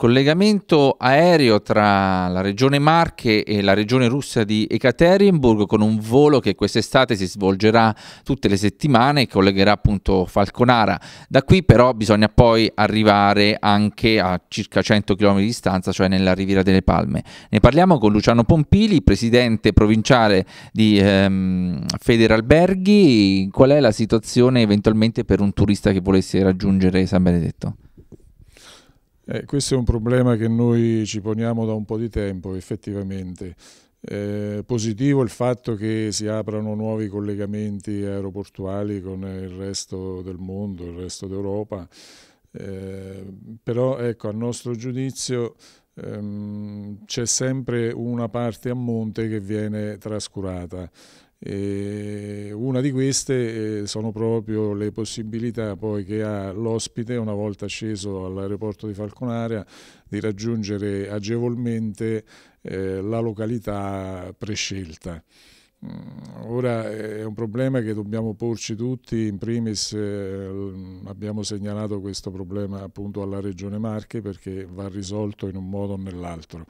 collegamento aereo tra la regione Marche e la regione russa di Ekaterinburg con un volo che quest'estate si svolgerà tutte le settimane e collegherà appunto Falconara. Da qui però bisogna poi arrivare anche a circa 100 km di distanza, cioè nella Riviera delle Palme. Ne parliamo con Luciano Pompili, presidente provinciale di ehm, Federalberghi. Qual è la situazione eventualmente per un turista che volesse raggiungere San Benedetto? Eh, questo è un problema che noi ci poniamo da un po' di tempo effettivamente. Eh, positivo il fatto che si aprano nuovi collegamenti aeroportuali con il resto del mondo, il resto d'Europa, eh, però ecco, a nostro giudizio ehm, c'è sempre una parte a monte che viene trascurata e una di queste eh, sono proprio le possibilità poi che ha l'ospite, una volta sceso all'aeroporto di Falconaria di raggiungere agevolmente eh, la località prescelta. Mm, ora eh, è un problema che dobbiamo porci tutti, in primis eh, abbiamo segnalato questo problema appunto alla Regione Marche perché va risolto in un modo o nell'altro.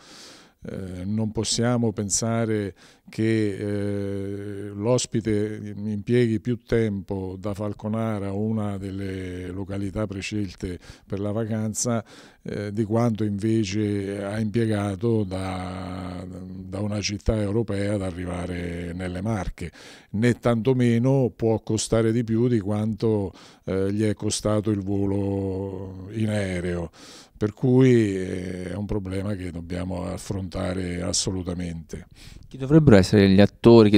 Eh, non possiamo pensare che eh, l'ospite impieghi più tempo da Falconara, una delle località prescelte per la vacanza, eh, di quanto invece ha impiegato da, da, una città europea ad arrivare nelle Marche, né tantomeno può costare di più di quanto eh, gli è costato il volo in aereo per cui eh, è un problema che dobbiamo affrontare assolutamente. Chi dovrebbero essere gli attori che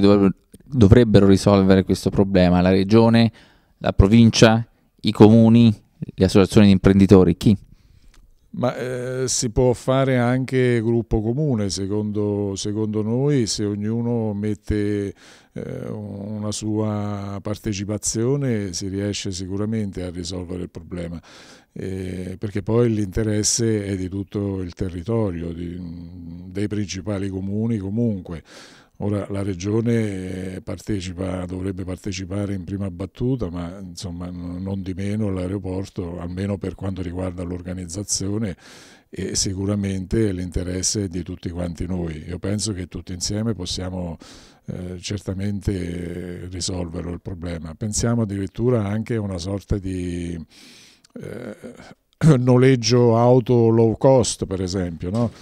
dovrebbero, risolvere questo problema? La regione, la provincia, i comuni, le associazioni di imprenditori? Chi? Ma eh, si può fare anche gruppo comune, secondo, secondo noi, se ognuno mette eh, una sua partecipazione si riesce sicuramente a risolvere il problema, eh, perché poi l'interesse è di tutto il territorio, di, dei principali comuni comunque. Ora la Regione eh, partecipa, dovrebbe partecipare in prima battuta, ma insomma, non di meno l'aeroporto, almeno per quanto riguarda l'organizzazione è sicuramente l'interesse di tutti quanti noi. Io penso che tutti insieme possiamo eh, certamente risolvere il problema. Pensiamo addirittura anche a una sorta di... Eh, noleggio auto low cost per esempio, no?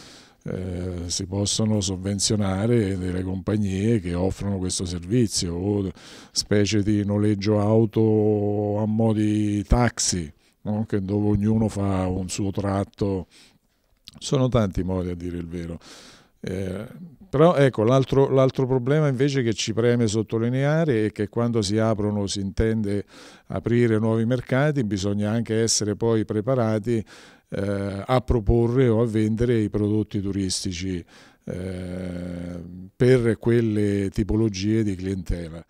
Eh, si possono sovvenzionare delle compagnie che offrono questo servizio o specie di noleggio auto a mo' di taxi no? che dove ognuno fa un suo tratto sono tanti modi a dire il vero eh, però ecco l'altro, problema invece che ci preme sottolineare è che quando si aprono, si intende aprire nuovi mercati, bisogna anche essere poi preparati eh, a proporre o a vendere i prodotti turistici eh, per quelle tipologie di clientela.